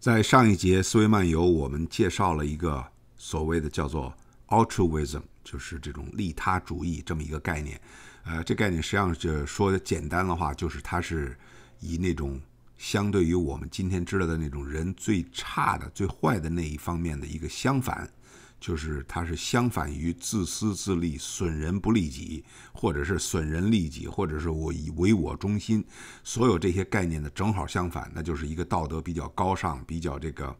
在上一节思维漫游，我们介绍了一个所谓的叫做 altruism，就是这种利他主义这么一个概念。呃，这概念实际上是说的简单的话，就是它是以那种相对于我们今天知道的那种人最差的、最坏的那一方面的一个相反。就是它是相反于自私自利、损人不利己，或者是损人利己，或者是我以唯我中心，所有这些概念的正好相反，那就是一个道德比较高尚、比较这个，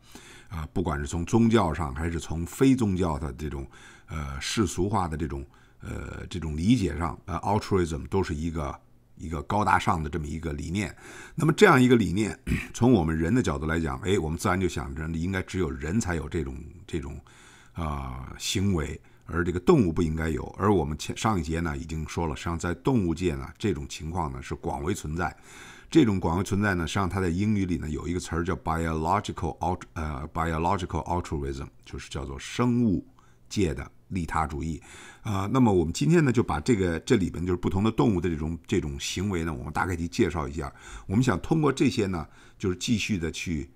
啊，不管是从宗教上还是从非宗教的这种，呃，世俗化的这种，呃，这种理解上，呃，altruism 都是一个一个高大上的这么一个理念。那么这样一个理念，从我们人的角度来讲，哎，我们自然就想着应该只有人才有这种这种。啊，行为，而这个动物不应该有。而我们前上一节呢已经说了，实际上在动物界呢这种情况呢是广为存在。这种广为存在呢，实际上它在英语里呢有一个词儿叫 biological out，呃，biological altruism，就是叫做生物界的利他主义。啊，那么我们今天呢就把这个这里边就是不同的动物的这种这种行为呢，我们大概去介绍一下。我们想通过这些呢，就是继续的去。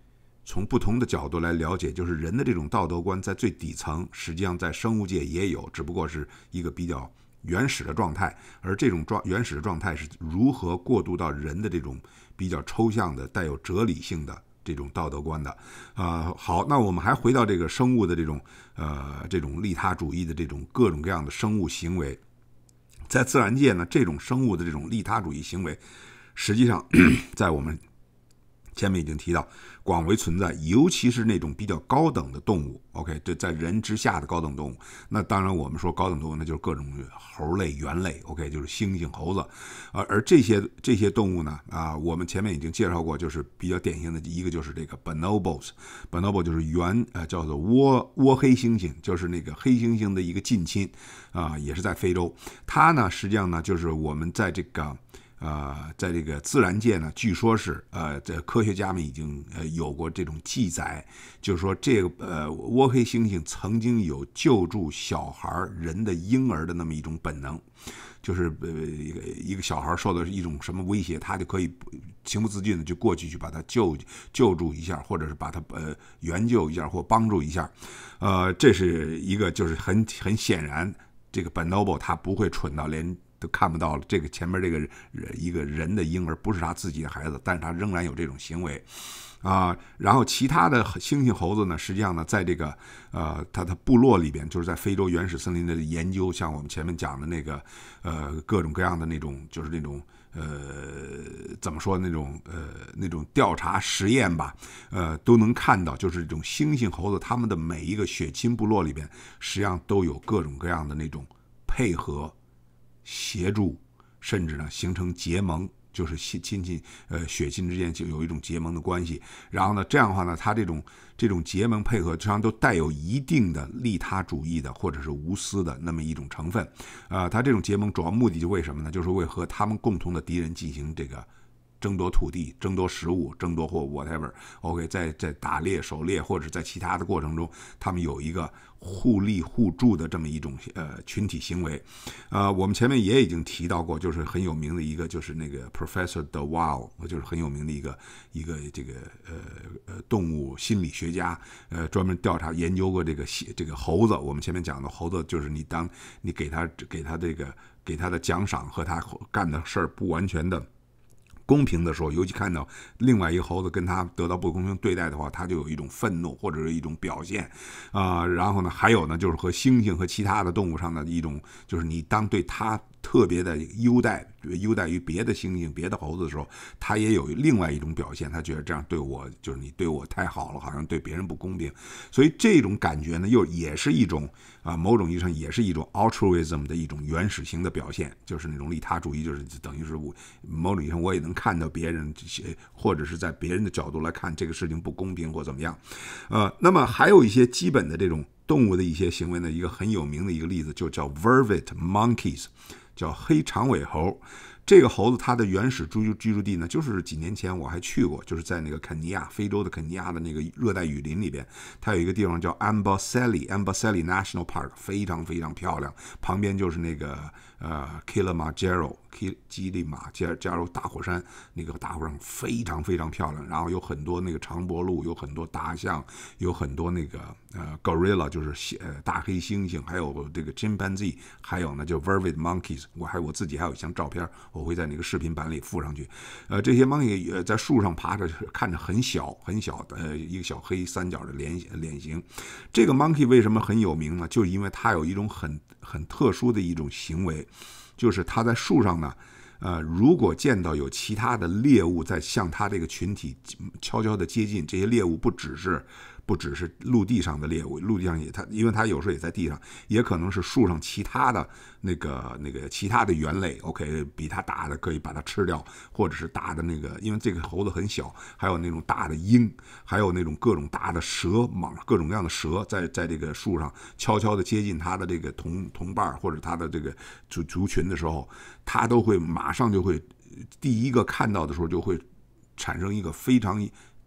从不同的角度来了解，就是人的这种道德观，在最底层实际上在生物界也有，只不过是一个比较原始的状态。而这种状原始的状态是如何过渡到人的这种比较抽象的、带有哲理性的这种道德观的？啊，好，那我们还回到这个生物的这种呃这种利他主义的这种各种各样的生物行为，在自然界呢，这种生物的这种利他主义行为，实际上在我们前面已经提到。广为存在，尤其是那种比较高等的动物。OK，这在人之下的高等动物，那当然我们说高等动物，那就是各种猴类、猿类。OK，就是猩猩、猴子。而而这些这些动物呢，啊，我们前面已经介绍过，就是比较典型的一个，就是这个 bonobos。bonobos 就是猿，呃，叫做倭倭黑猩猩，就是那个黑猩猩的一个近亲，啊，也是在非洲。它呢，实际上呢，就是我们在这个呃，在这个自然界呢，据说是呃，这科学家们已经呃有过这种记载，就是说这个呃窝黑猩猩曾经有救助小孩儿人的婴儿的那么一种本能，就是呃一个一个小孩儿受到一种什么威胁，他就可以情不自禁的就过去去把他救救助一下，或者是把他呃援救一下或帮助一下，呃，这是一个就是很很显然，这个本诺博他不会蠢到连。就看不到了，这个前面这个人一个人的婴儿不是他自己的孩子，但是他仍然有这种行为，啊，然后其他的猩猩猴子呢，实际上呢，在这个呃它的部落里边，就是在非洲原始森林的研究，像我们前面讲的那个呃各种各样的那种，就是那种呃怎么说那种呃那种调查实验吧，呃都能看到，就是这种猩猩猴子，他们的每一个血亲部落里边，实际上都有各种各样的那种配合。协助，甚至呢形成结盟，就是亲亲戚呃血亲之间就有一种结盟的关系。然后呢，这样的话呢，他这种这种结盟配合，实际上都带有一定的利他主义的或者是无私的那么一种成分。啊，他这种结盟主要目的就为什么呢？就是为和他们共同的敌人进行这个。争夺土地，争夺食物，争夺或 whatever。OK，在在打猎、狩猎或者在其他的过程中，他们有一个互利互助的这么一种呃群体行为。呃，我们前面也已经提到过，就是很有名的一个，就是那个 Professor de Waal，就是很有名的一个一个这个呃呃动物心理学家，呃，专门调查研究过这个这个猴子。我们前面讲的猴子，就是你当你给他给他这个给他的奖赏和他干的事儿不完全的。公平的时候，尤其看到另外一个猴子跟他得到不公平对待的话，他就有一种愤怒或者是一种表现，啊，然后呢，还有呢，就是和猩猩和其他的动物上的一种，就是你当对他。特别的优待，优待于别的猩猩、别的猴子的时候，他也有另外一种表现。他觉得这样对我，就是你对我太好了，好像对别人不公平。所以这种感觉呢，又也是一种啊，某种意义上也是一种 altruism 的一种原始型的表现，就是那种利他主义，就是等于是我某种意义上我也能看到别人，或者是在别人的角度来看这个事情不公平或怎么样。呃，那么还有一些基本的这种动物的一些行为呢，一个很有名的一个例子就叫 vervet monkeys。叫黑长尾猴。这个猴子它的原始住居住地呢，就是几年前我还去过，就是在那个肯尼亚非洲的肯尼亚的那个热带雨林里边，它有一个地方叫 Amboseli Amboseli National Park，非常非常漂亮。旁边就是那个呃 Kilima Jaro Kil Kilima Jaro 大火山，那个大火山非常非常漂亮。然后有很多那个长脖鹿，有很多大象，有很多那个呃 gorilla 就是呃大黑猩猩，还有这个 chimpanzee，还有呢就 vervet monkeys，我还我自己还有一张照片。我会在那个视频版里附上去，呃，这些 monkey 在树上爬着，看着很小很小，呃，一个小黑三角的脸脸型。这个 monkey 为什么很有名呢？就是因为它有一种很很特殊的一种行为，就是它在树上呢，呃，如果见到有其他的猎物在向它这个群体悄悄的接近，这些猎物不只是。不只是陆地上的猎物，陆地上也它，因为它有时候也在地上，也可能是树上其他的那个那个其他的猿类。OK，比它大的可以把它吃掉，或者是大的那个，因为这个猴子很小，还有那种大的鹰，还有那种各种大的蛇蟒，各种各样的蛇，在在这个树上悄悄地接近它的这个同同伴或者它的这个族族群的时候，它都会马上就会第一个看到的时候就会产生一个非常。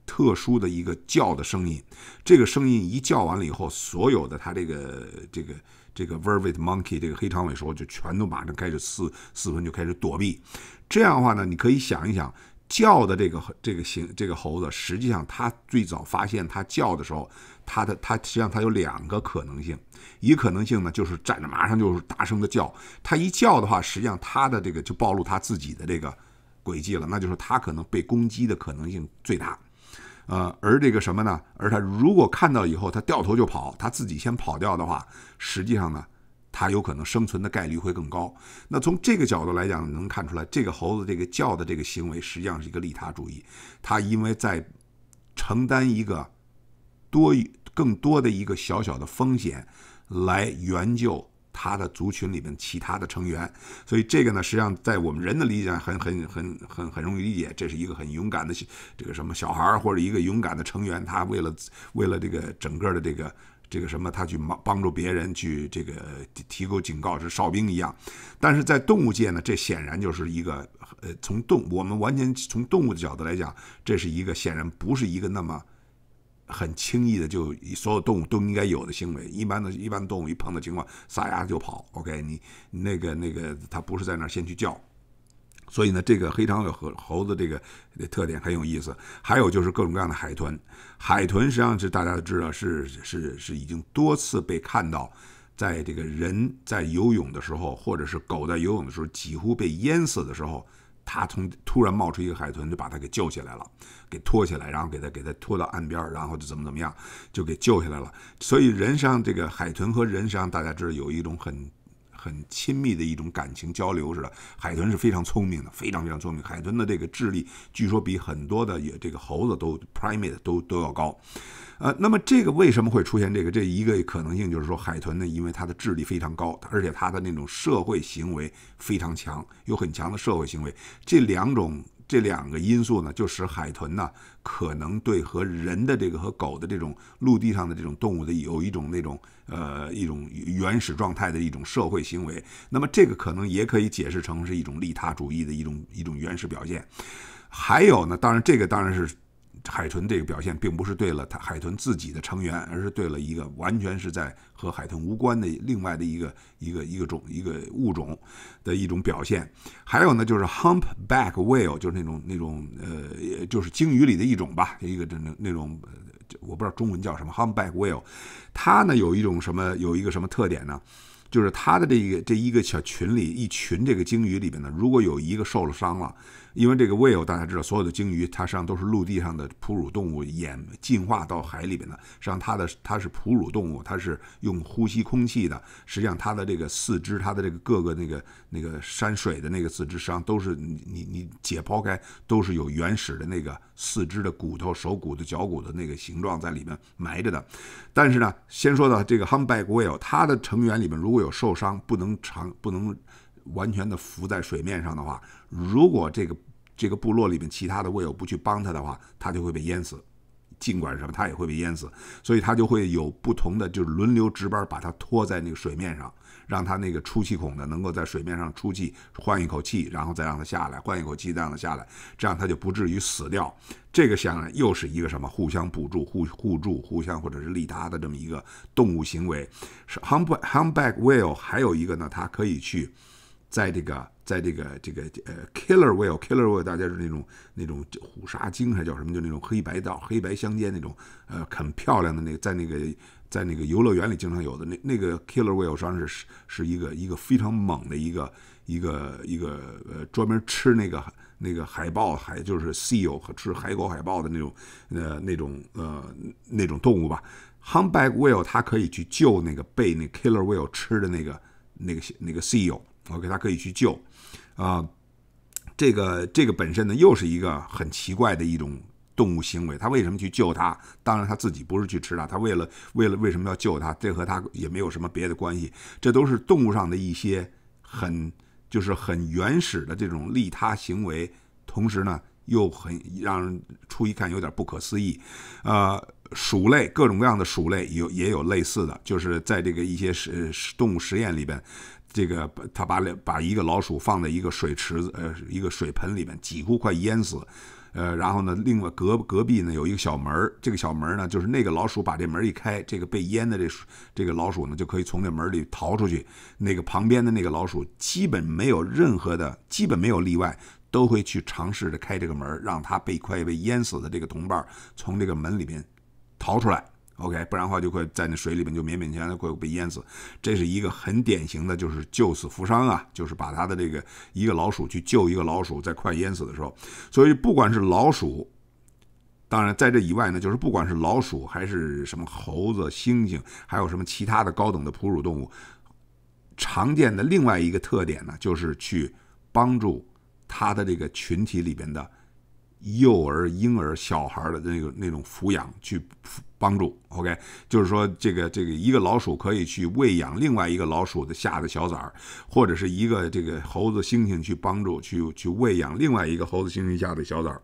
特殊的一个叫的声音，这个声音一叫完了以后，所有的他这个这个这个 vervet monkey 这个黑长尾蛇就全都马上开始四四分就开始躲避。这样的话呢，你可以想一想，叫的这个这个行这个猴子，实际上它最早发现它叫的时候，它的它实际上它有两个可能性。一可能性呢，就是站着马上就是大声的叫，它一叫的话，实际上它的这个就暴露它自己的这个轨迹了，那就是他可能被攻击的可能性最大。呃，而这个什么呢？而他如果看到以后，他掉头就跑，他自己先跑掉的话，实际上呢，他有可能生存的概率会更高。那从这个角度来讲，能看出来，这个猴子这个叫的这个行为，实际上是一个利他主义。他因为在承担一个多更多的一个小小的风险来援救。他的族群里面其他的成员，所以这个呢，实际上在我们人的理解很很很很很容易理解，这是一个很勇敢的这个什么小孩儿或者一个勇敢的成员，他为了为了这个整个的这个这个什么，他去帮帮助别人去这个提提个警告，是哨兵一样。但是在动物界呢，这显然就是一个呃，从动我们完全从动物的角度来讲，这是一个显然不是一个那么。很轻易的就，所有动物都应该有的行为，一般的一般的动物一碰到情况撒丫子就跑。OK，你那个那个它不是在那儿先去叫，所以呢，这个黑长尾猴猴子这个特点很有意思。还有就是各种各样的海豚，海豚实际上是大家都知道是是是已经多次被看到，在这个人在游泳的时候，或者是狗在游泳的时候几乎被淹死的时候。他从突然冒出一个海豚，就把他给救下来了，给拖起来，然后给他给他拖到岸边，然后就怎么怎么样，就给救下来了。所以，人上这个海豚和人上，大家知道有一种很。很亲密的一种感情交流似的，海豚是非常聪明的，非常非常聪明。海豚的这个智力，据说比很多的也这个猴子都 primate 都都要高。呃，那么这个为什么会出现这个？这一个可能性就是说，海豚呢，因为它的智力非常高，而且它的那种社会行为非常强，有很强的社会行为。这两种。这两个因素呢，就使海豚呢可能对和人的这个和狗的这种陆地上的这种动物的有一种那种呃一种原始状态的一种社会行为，那么这个可能也可以解释成是一种利他主义的一种一种原始表现。还有呢，当然这个当然是。海豚这个表现并不是对了它海豚自己的成员，而是对了一个完全是在和海豚无关的另外的一个一个一个种一个物种的一种表现。还有呢，就是 humpback whale，就是那种那种呃，就是鲸鱼里的一种吧，一个这种那种，我不知道中文叫什么 humpback whale，它呢有一种什么有一个什么特点呢？就是它的这个这一个小群里一群这个鲸鱼里边呢，如果有一个受了伤了，因为这个 whale 大家知道，所有的鲸鱼它实际上都是陆地上的哺乳动物演进化到海里边的，实际上它的它是哺乳动物，它是用呼吸空气的，实际上它的这个四肢，它的这个各个那个那个山水的那个四肢，实际上都是你你你解剖开都是有原始的那个四肢的骨头、手骨的脚骨的那个形状在里面埋着的。但是呢，先说到这个 humpback whale，它的成员里面如会有受伤，不能长，不能完全的浮在水面上的话，如果这个这个部落里面其他的我友不去帮他的话，他就会被淹死。尽管什么，他也会被淹死，所以他就会有不同的，就是轮流值班，把他拖在那个水面上。让它那个出气孔呢能够在水面上出气换一口气，然后再让它下来换一口气，再让它下来，这样它就不至于死掉。这个显然又是一个什么互相补助、互互助、互相或者是利他的这么一个动物行为。是 hump humpback whale，还有一个呢，它可以去在这个在这个这个呃 killer whale，killer whale 大家是那种那种虎鲨鲸还叫什么？就那种黑白道、黑白相间那种呃很漂亮的那个，在那个。在那个游乐园里经常有的那那个 killer whale 实际上是是一个一个非常猛的一个一个一个呃专门吃那个那个海豹海就是 seal 和吃海狗海豹的那种呃那种呃那种动物吧。humpback whale 它可以去救那个被那 killer whale 吃的那个那个那个 seal，OK 它可以去救啊，这个这个本身呢又是一个很奇怪的一种。动物行为，它为什么去救它？当然，它自己不是去吃它。它为了，为了为什么要救它？这和它也没有什么别的关系。这都是动物上的一些很，就是很原始的这种利他行为。同时呢，又很让人初一看有点不可思议。呃，鼠类各种各样的鼠类有也有类似的，就是在这个一些实动物实验里边，这个它把把一个老鼠放在一个水池子，呃，一个水盆里边，几乎快淹死。呃，然后呢，另外隔隔壁呢有一个小门儿，这个小门儿呢，就是那个老鼠把这门一开，这个被淹的这这个老鼠呢，就可以从那门里逃出去。那个旁边的那个老鼠，基本没有任何的，基本没有例外，都会去尝试着开这个门，让它被快被淹死的这个同伴从这个门里面逃出来。OK，不然的话就会在那水里面就勉勉强强的会被淹死。这是一个很典型的，就是救死扶伤啊，就是把他的这个一个老鼠去救一个老鼠，在快淹死的时候。所以不管是老鼠，当然在这以外呢，就是不管是老鼠还是什么猴子、猩猩，还有什么其他的高等的哺乳动物，常见的另外一个特点呢，就是去帮助他的这个群体里边的。幼儿、婴儿、小孩的那个那种抚养去帮助，OK，就是说这个这个一个老鼠可以去喂养另外一个老鼠的下的小崽儿，或者是一个这个猴子、猩猩去帮助去去喂养另外一个猴子、猩猩下的小崽儿。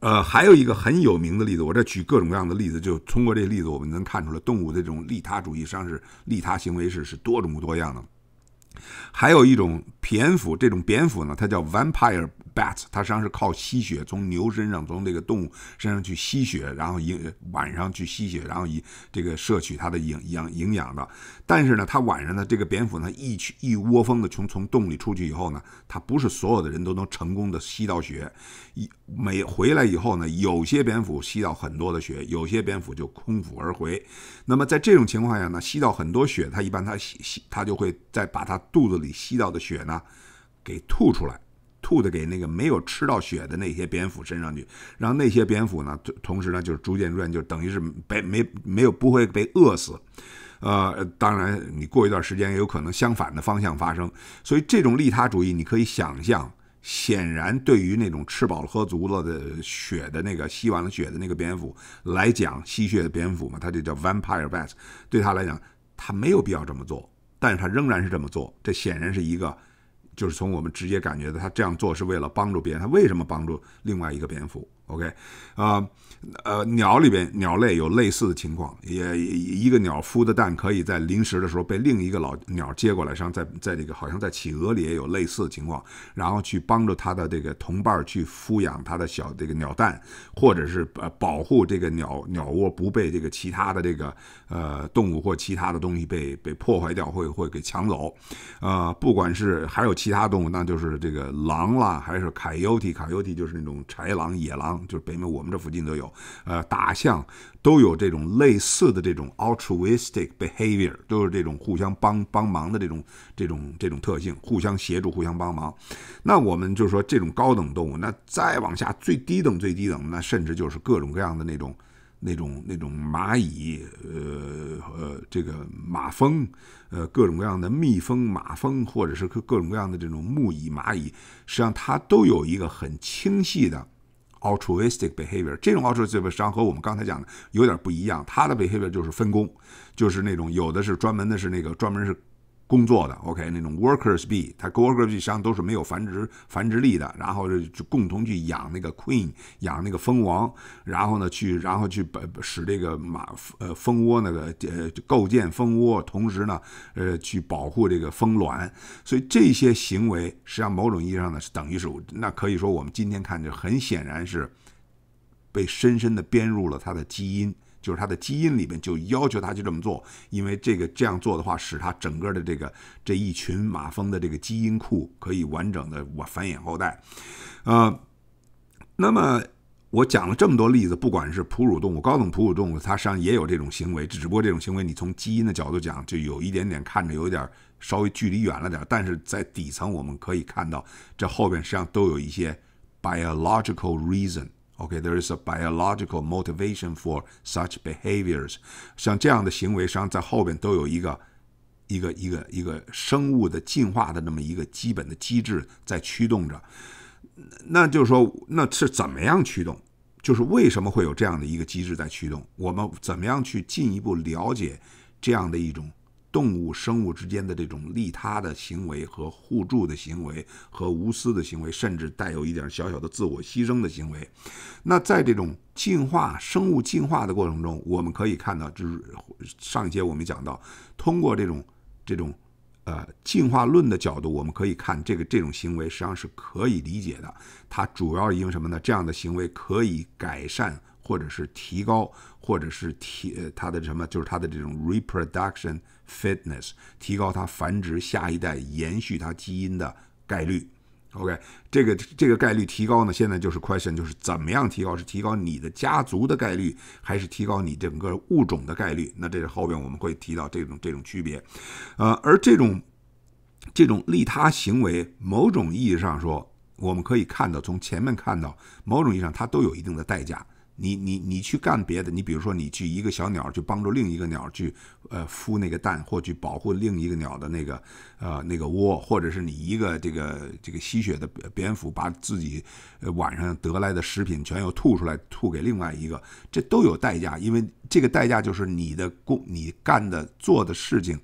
呃，还有一个很有名的例子，我这举各种各样的例子，就通过这例子，我们能看出来动物的这种利他主义实际上是利他行为是是多种多样的。还有一种蝙蝠，这种蝙蝠呢，它叫 vampire。bat 它实际上是靠吸血，从牛身上，从这个动物身上去吸血，然后一晚上去吸血，然后以这个摄取它的营养营养的。但是呢，它晚上呢，这个蝙蝠呢，一去一窝蜂的从从洞里出去以后呢，它不是所有的人都能成功的吸到血，一每回来以后呢，有些蝙蝠吸到很多的血，有些蝙蝠就空腹而回。那么在这种情况下呢，吸到很多血，它一般它吸吸它就会再把它肚子里吸到的血呢给吐出来。吐的给那个没有吃到血的那些蝙蝠身上去，让那些蝙蝠呢，同时呢，就是逐渐逐渐就等于是被没没有不会被饿死。呃，当然你过一段时间也有可能相反的方向发生。所以这种利他主义，你可以想象，显然对于那种吃饱了喝足了的血的那个吸完了血的那个蝙蝠来讲，吸血的蝙蝠嘛，它就叫 vampire bats，对他来讲，他没有必要这么做，但是他仍然是这么做。这显然是一个。就是从我们直接感觉到他这样做是为了帮助别人，他为什么帮助另外一个蝙蝠？OK，啊。呃，鸟里边鸟类有类似的情况，也一个鸟孵的蛋可以在临时的时候被另一个老鸟接过来，像在在这个好像在企鹅里也有类似的情况，然后去帮助它的这个同伴去孵养它的小这个鸟蛋，或者是呃保护这个鸟鸟窝不被这个其他的这个呃动物或其他的东西被被破坏掉，会会给抢走。呃，不管是还有其他动物，那就是这个狼啦，还是卡尤蒂卡尤蒂就是那种豺狼野狼，就是北美我们这附近都有。呃，大象都有这种类似的这种 altruistic behavior，都有这种互相帮帮忙的这种这种这种特性，互相协助、互相帮忙。那我们就说这种高等动物，那再往下最低等、最低等，那甚至就是各种各样的那种、那种、那种蚂蚁，呃呃，这个马蜂，呃，各种各样的蜜蜂、马蜂，或者是各各种各样的这种木蚁、蚂蚁，实际上它都有一个很清晰的。Altruistic behavior，这种 altruistic behavior 和我们刚才讲的有点不一样，它的 behavior 就是分工，就是那种有的是专门的，是那个专门是。工作的 OK，那种 workers bee，它 workers bee 实际上都是没有繁殖繁殖力的，然后就共同去养那个 queen，养那个蜂王，然后呢去然后去把使这个马呃蜂窝那个呃构建蜂窝，同时呢呃去保护这个蜂卵，所以这些行为实际上某种意义上呢是等于是那可以说我们今天看就很显然是被深深的编入了它的基因。就是它的基因里面就要求它就这么做，因为这个这样做的话，使它整个的这个这一群马蜂的这个基因库可以完整的我繁衍后代，呃，那么我讲了这么多例子，不管是哺乳动物、高等哺乳动物，它实际上也有这种行为，只不过这种行为你从基因的角度讲，就有一点点看着有点稍微距离远了点，但是在底层我们可以看到，这后边实际上都有一些 biological reason。Okay, there is a biological motivation for such behaviors。像这样的行为，实际上在后边都有一个一个一个一个生物的进化的那么一个基本的机制在驱动着。那就是说，那是怎么样驱动？就是为什么会有这样的一个机制在驱动？我们怎么样去进一步了解这样的一种？动物生物之间的这种利他的行为和互助的行为和无私的行为，甚至带有一点小小的自我牺牲的行为，那在这种进化生物进化的过程中，我们可以看到，就是上一节我们讲到，通过这种这种呃进化论的角度，我们可以看这个这种行为实际上是可以理解的。它主要因为什么呢？这样的行为可以改善。或者是提高，或者是提它的什么，就是它的这种 reproduction fitness，提高它繁殖下一代、延续它基因的概率。OK，这个这个概率提高呢，现在就是 question，就是怎么样提高？是提高你的家族的概率，还是提高你整个物种的概率？那这是后边我们会提到这种这种区别。呃，而这种这种利他行为，某种意义上说，我们可以看到从前面看到，某种意义上它都有一定的代价。你你你去干别的，你比如说你去一个小鸟去帮助另一个鸟去，呃孵那个蛋或去保护另一个鸟的那个，呃那个窝，或者是你一个这个这个吸血的蝙蝠把自己，晚上得来的食品全又吐出来吐给另外一个，这都有代价，因为这个代价就是你的工你干的做的事情。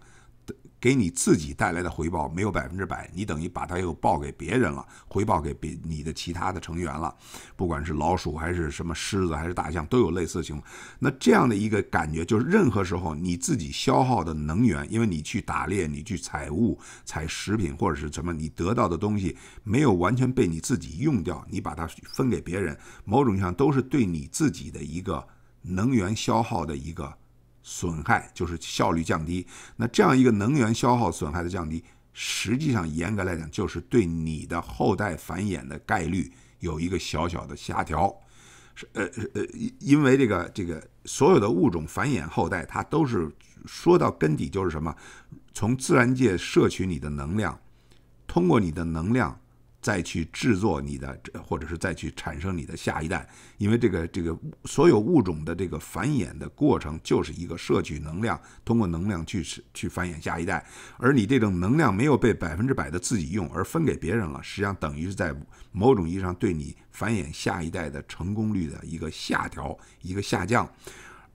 给你自己带来的回报没有百分之百，你等于把它又报给别人了，回报给别你的其他的成员了，不管是老鼠还是什么狮子还是大象，都有类似的情况。那这样的一个感觉就是，任何时候你自己消耗的能源，因为你去打猎、你去采物、采食品或者是什么，你得到的东西没有完全被你自己用掉，你把它分给别人，某种意义上都是对你自己的一个能源消耗的一个。损害就是效率降低，那这样一个能源消耗损害的降低，实际上严格来讲，就是对你的后代繁衍的概率有一个小小的下调，是呃呃，因为这个这个所有的物种繁衍后代，它都是说到根底就是什么，从自然界摄取你的能量，通过你的能量。再去制作你的，或者是再去产生你的下一代，因为这个这个所有物种的这个繁衍的过程，就是一个摄取能量，通过能量去去繁衍下一代。而你这种能量没有被百分之百的自己用，而分给别人了，实际上等于是在某种意义上对你繁衍下一代的成功率的一个下调，一个下降。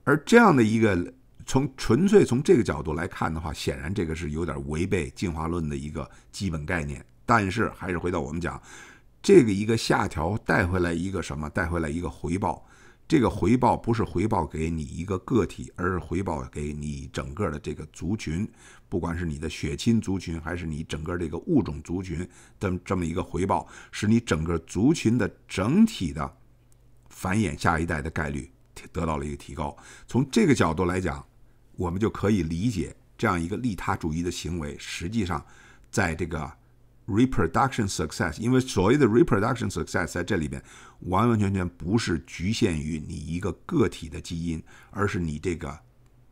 而这样的一个从纯粹从这个角度来看的话，显然这个是有点违背进化论的一个基本概念。但是，还是回到我们讲这个一个下调带回来一个什么？带回来一个回报。这个回报不是回报给你一个个体，而是回报给你整个的这个族群，不管是你的血亲族群，还是你整个这个物种族群的这么一个回报，使你整个族群的整体的繁衍下一代的概率得到了一个提高。从这个角度来讲，我们就可以理解这样一个利他主义的行为，实际上在这个。reproduction success，因为所谓的 reproduction success 在这里边完完全全不是局限于你一个个体的基因，而是你这个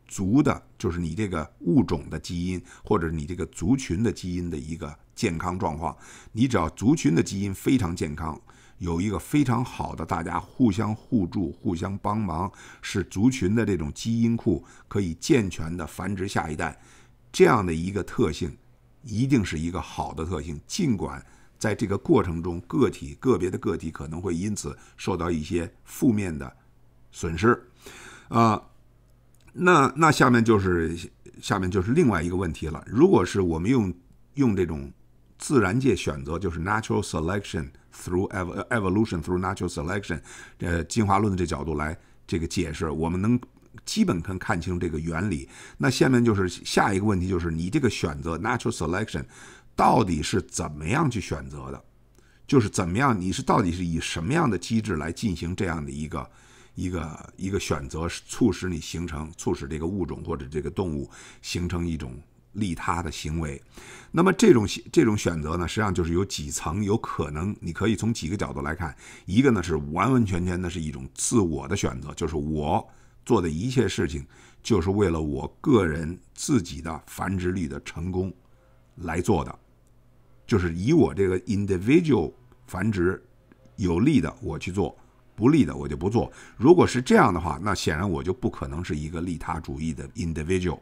族的，就是你这个物种的基因或者你这个族群的基因的一个健康状况。你只要族群的基因非常健康，有一个非常好的大家互相互助、互相帮忙，使族群的这种基因库可以健全的繁殖下一代，这样的一个特性。一定是一个好的特性，尽管在这个过程中，个体个别的个体可能会因此受到一些负面的损失，啊，那那下面就是下面就是另外一个问题了。如果是我们用用这种自然界选择，就是 natural selection through ev evolution through natural selection，呃，进化论的这角度来这个解释，我们能。基本看看清这个原理，那下面就是下一个问题，就是你这个选择 （natural selection） 到底是怎么样去选择的？就是怎么样？你是到底是以什么样的机制来进行这样的一个一个一个选择，促使你形成，促使这个物种或者这个动物形成一种利他的行为？那么这种这种选择呢，实际上就是有几层，有可能你可以从几个角度来看。一个呢是完完全全的是一种自我的选择，就是我。做的一切事情，就是为了我个人自己的繁殖率的成功来做的，就是以我这个 individual 繁殖有利的我去做，不利的我就不做。如果是这样的话，那显然我就不可能是一个利他主义的 individual。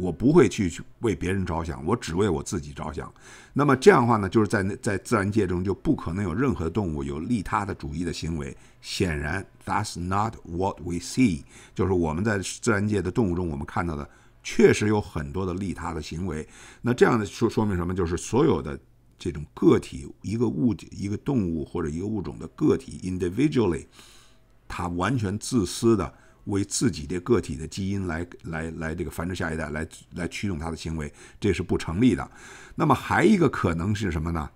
我不会去去为别人着想，我只为我自己着想。那么这样的话呢，就是在在自然界中就不可能有任何动物有利他的主义的行为。显然，that's not what we see，就是我们在自然界的动物中，我们看到的确实有很多的利他的行为。那这样的说说明什么？就是所有的这种个体，一个物体、一个动物或者一个物种的个体，individually，它完全自私的。为自己的个体的基因来来来这个繁殖下一代，来来驱动他的行为，这是不成立的。那么还一个可能是什么呢？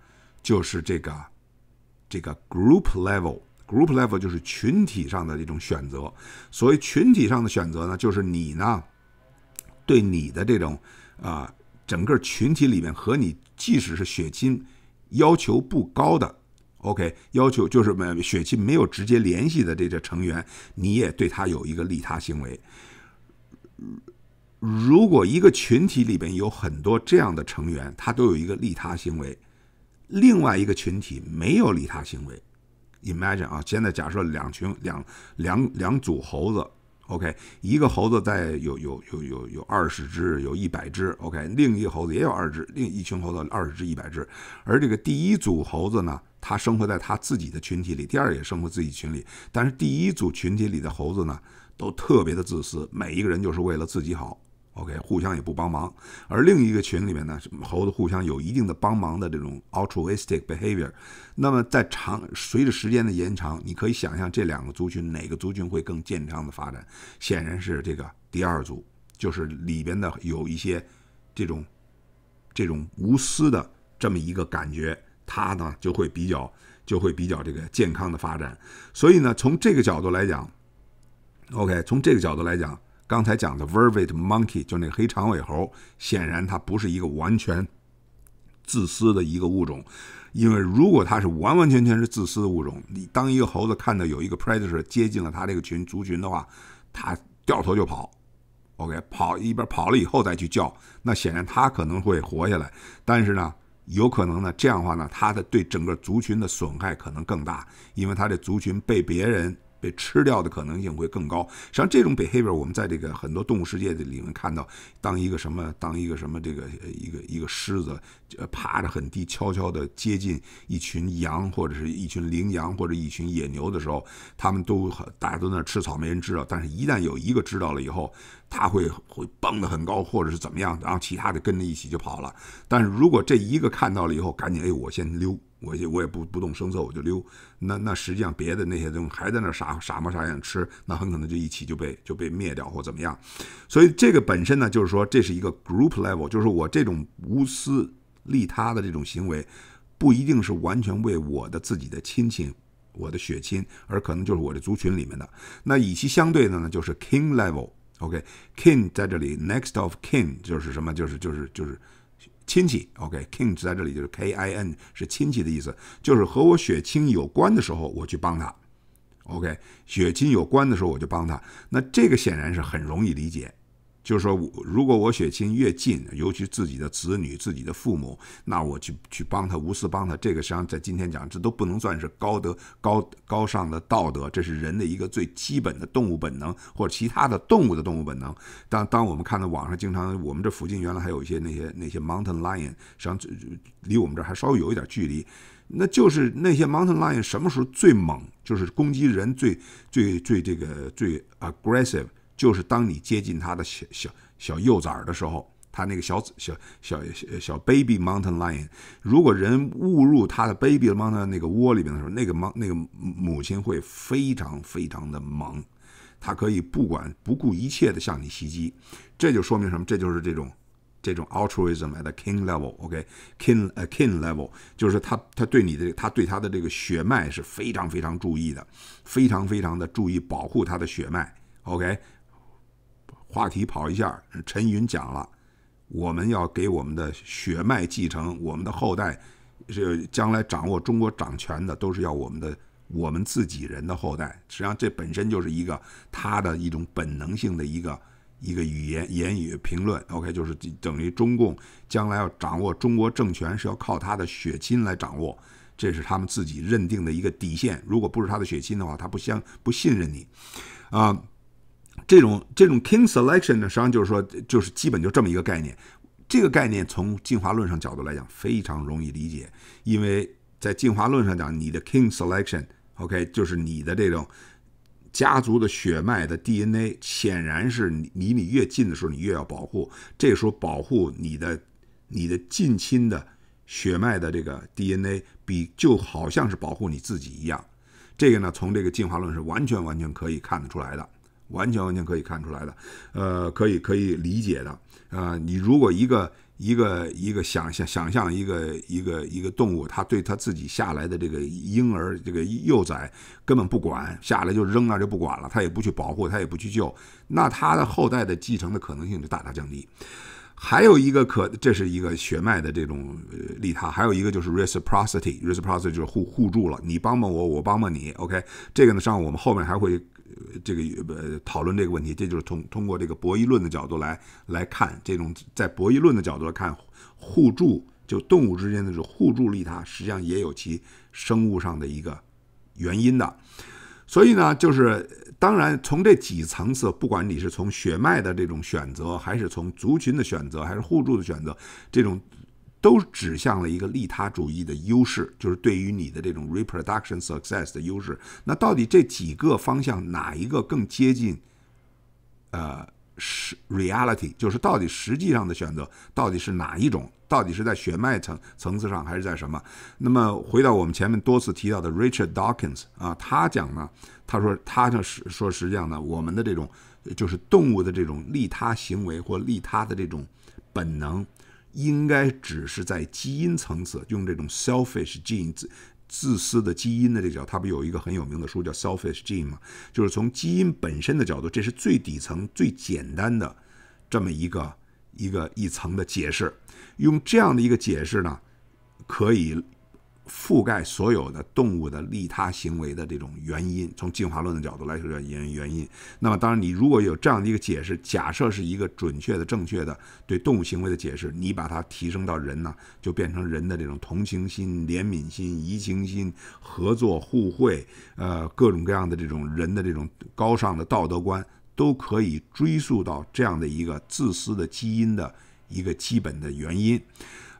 就是这个这个 group level group level 就是群体上的这种选择。所谓群体上的选择呢，就是你呢对你的这种啊整个群体里面和你即使是血亲要求不高的。O.K. 要求就是，没血亲没有直接联系的这个成员，你也对他有一个利他行为。如果一个群体里边有很多这样的成员，他都有一个利他行为，另外一个群体没有利他行为。Imagine 啊，现在假设两群两两两组猴子，O.K. 一个猴子在有有有有有二十只，有一百只，O.K. 另一猴子也有二十只，另一群猴子二十只一百只，而这个第一组猴子呢？他生活在他自己的群体里，第二也生活自己群里，但是第一组群体里的猴子呢，都特别的自私，每一个人就是为了自己好，OK，互相也不帮忙。而另一个群里面呢，猴子互相有一定的帮忙的这种 altruistic behavior。那么在长随着时间的延长，你可以想象这两个族群哪个族群会更健康的发展？显然是这个第二组，就是里边的有一些这种这种无私的这么一个感觉。它呢就会比较就会比较这个健康的发展，所以呢从这个角度来讲，OK 从这个角度来讲，刚才讲的 vervet monkey 就那个黑长尾猴，显然它不是一个完全自私的一个物种，因为如果它是完完全全是自私的物种，你当一个猴子看到有一个 predator 接近了它这个群族群的话，它掉头就跑，OK 跑一边跑了以后再去叫，那显然它可能会活下来，但是呢。有可能呢，这样的话呢，它的对整个族群的损害可能更大，因为它的族群被别人。被吃掉的可能性会更高。像这种 behavior，我们在这个很多动物世界的里面看到，当一个什么，当一个什么，这个一个一个狮子，趴着很低，悄悄的接近一群羊或者是一群羚羊或者一群野牛的时候，他们都大家都在那吃草，没人知道。但是一旦有一个知道了以后，他会会蹦得很高，或者是怎么样，然后其他的跟着一起就跑了。但是如果这一个看到了以后，赶紧哎，我先溜。我就我也不不动声色，我就溜。那那实际上别的那些东西还在那傻傻模傻样吃，那很可能就一起就被就被灭掉或怎么样。所以这个本身呢，就是说这是一个 group level，就是我这种无私利他的这种行为，不一定是完全为我的自己的亲戚、我的血亲，而可能就是我的族群里面的。那与其相对的呢，就是 king level。OK，king 在这里 next of kin g 就是什么？就是就是就是。亲戚，OK，kin 在这里就是 K-I-N 是亲戚的意思，就是和我血亲有关的时候我去帮他，OK，血亲有关的时候我就帮他，那这个显然是很容易理解。就是说，如果我血亲越近，尤其自己的子女、自己的父母，那我去去帮他，无私帮他，这个实际上在今天讲，这都不能算是高德、高高尚的道德，这是人的一个最基本的动物本能，或者其他的动物的动物本能。当当我们看到网上经常，我们这附近原来还有一些那些那些 mountain lion，实际上离我们这还稍微有一点距离，那就是那些 mountain lion 什么时候最猛，就是攻击人最最最这个最 aggressive。就是当你接近它的小小小幼崽的时候，它那个小小小小小 baby mountain lion，如果人误入它的 baby mountain 那个窝里面的时候，那个猫那个母亲会非常非常的忙，他可以不管不顾一切的向你袭击。这就说明什么？这就是这种这种 altruism at the king level，OK，king a king level，就是它它对你的它对它的这个血脉是非常非常注意的，非常非常的注意保护它的血脉，OK。话题跑一下，陈云讲了，我们要给我们的血脉继承，我们的后代，是将来掌握中国掌权的，都是要我们的我们自己人的后代。实际上，这本身就是一个他的一种本能性的一个一个语言言语评论。OK，就是等于中共将来要掌握中国政权，是要靠他的血亲来掌握，这是他们自己认定的一个底线。如果不是他的血亲的话，他不相不信任你，啊。这种这种 king selection 呢，实际上就是说，就是基本就这么一个概念。这个概念从进化论上角度来讲，非常容易理解。因为在进化论上讲，你的 king selection，OK，就是你的这种家族的血脉的 DNA，显然是离你越近的时候，你越要保护。这个时候保护你的你的近亲的血脉的这个 DNA，比就好像是保护你自己一样。这个呢，从这个进化论是完全完全可以看得出来的。完全完全可以看出来的，呃，可以可以理解的，呃，你如果一个一个一个想象想象一个一个一个动物，它对它自己下来的这个婴儿这个幼崽根本不管，下来就扔那就不管了，它也不去保护，它也不去救，那它的后代的继承的可能性就大大降低。还有一个可，这是一个血脉的这种利他，还有一个就是 reciprocity，reciprocity 就是互互助了，你帮帮我，我帮帮你，OK，这个呢，上我们后面还会。这个呃，讨论这个问题，这就是通通过这个博弈论的角度来来看，这种在博弈论的角度来看，互助就动物之间的这种互助利他，实际上也有其生物上的一个原因的。所以呢，就是当然从这几层次，不管你是从血脉的这种选择，还是从族群的选择，还是互助的选择，这种。都指向了一个利他主义的优势，就是对于你的这种 reproduction success 的优势。那到底这几个方向哪一个更接近，呃，是 reality？就是到底实际上的选择，到底是哪一种？到底是在血脉层层次上，还是在什么？那么回到我们前面多次提到的 Richard Dawkins 啊，他讲呢，他说他就是说，实际上呢，我们的这种就是动物的这种利他行为或利他的这种本能。应该只是在基因层次用这种 selfish gene 自自私的基因的这角，他不有一个很有名的书叫 selfish gene 嘛？就是从基因本身的角度，这是最底层、最简单的这么一个一个一层的解释。用这样的一个解释呢，可以。覆盖所有的动物的利他行为的这种原因，从进化论的角度来说，原原因。那么，当然，你如果有这样的一个解释，假设是一个准确的、正确的对动物行为的解释，你把它提升到人呢，就变成人的这种同情心、怜悯心、移情心、合作互惠，呃，各种各样的这种人的这种高尚的道德观，都可以追溯到这样的一个自私的基因的一个基本的原因，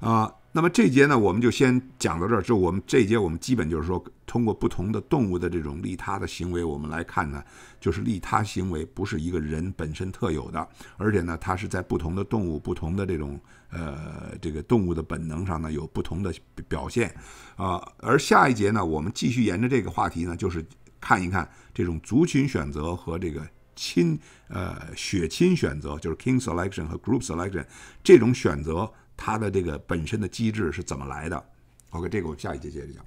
啊。那么这节呢，我们就先讲到这儿。就我们这节，我们基本就是说，通过不同的动物的这种利他的行为，我们来看呢，就是利他行为不是一个人本身特有的，而且呢，它是在不同的动物、不同的这种呃这个动物的本能上呢有不同的表现啊。而下一节呢，我们继续沿着这个话题呢，就是看一看这种族群选择和这个亲呃血亲选择，就是 kin g selection 和 group selection 这种选择。它的这个本身的机制是怎么来的？OK，这个我下一节接着讲。